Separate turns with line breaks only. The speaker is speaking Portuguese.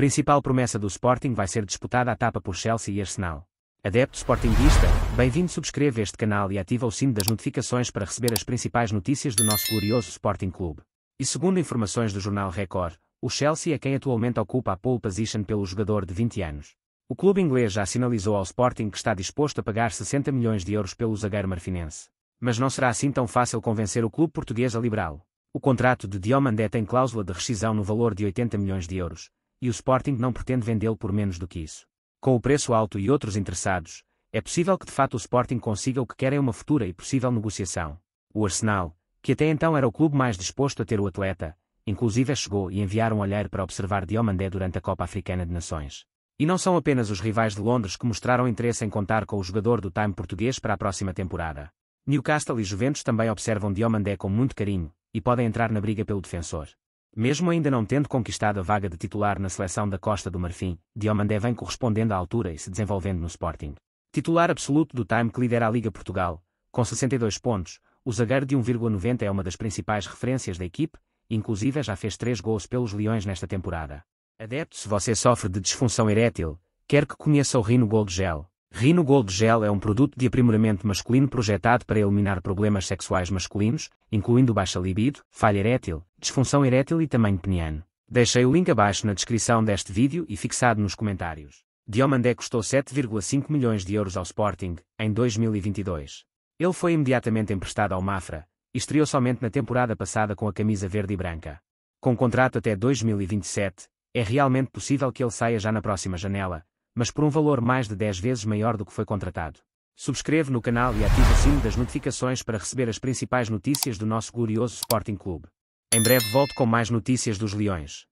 Principal promessa do Sporting vai ser disputada a tapa por Chelsea e Arsenal. Adepto Sportingista, bem-vindo subscreve este canal e ativa o sino das notificações para receber as principais notícias do nosso glorioso Sporting Clube. E segundo informações do jornal Record, o Chelsea é quem atualmente ocupa a pole position pelo jogador de 20 anos. O clube inglês já sinalizou ao Sporting que está disposto a pagar 60 milhões de euros pelo zagueiro marfinense. Mas não será assim tão fácil convencer o clube português a liberá-lo. O contrato de Diomandé tem cláusula de rescisão no valor de 80 milhões de euros, e o Sporting não pretende vendê-lo por menos do que isso. Com o preço alto e outros interessados, é possível que de fato o Sporting consiga o que quer em uma futura e possível negociação. O Arsenal, que até então era o clube mais disposto a ter o atleta, inclusive chegou e enviar um olhar para observar Diomandé durante a Copa Africana de Nações. E não são apenas os rivais de Londres que mostraram interesse em contar com o jogador do time português para a próxima temporada. Newcastle e Juventus também observam Diomandé com muito carinho, e podem entrar na briga pelo defensor. Mesmo ainda não tendo conquistado a vaga de titular na seleção da Costa do Marfim, Diomandé vem correspondendo à altura e se desenvolvendo no Sporting. Titular absoluto do Time que lidera a Liga Portugal, com 62 pontos, o zagueiro de 1,90 é uma das principais referências da equipe, inclusive já fez 3 gols pelos Leões nesta temporada. Adepto, se você sofre de disfunção erétil, quer que conheça o Rino Gold Gel, Rino Gold Gel é um produto de aprimoramento masculino projetado para eliminar problemas sexuais masculinos, incluindo baixa libido, falha erétil, disfunção erétil e tamanho peniano. Deixei o link abaixo na descrição deste vídeo e fixado nos comentários. Diomandé custou 7,5 milhões de euros ao Sporting, em 2022. Ele foi imediatamente emprestado ao Mafra, e estreou somente na temporada passada com a camisa verde e branca. Com contrato até 2027, é realmente possível que ele saia já na próxima janela, mas por um valor mais de 10 vezes maior do que foi contratado. Subscreve no canal e ative o sino das notificações para receber as principais notícias do nosso glorioso Sporting Clube. Em breve volto com mais notícias dos Leões.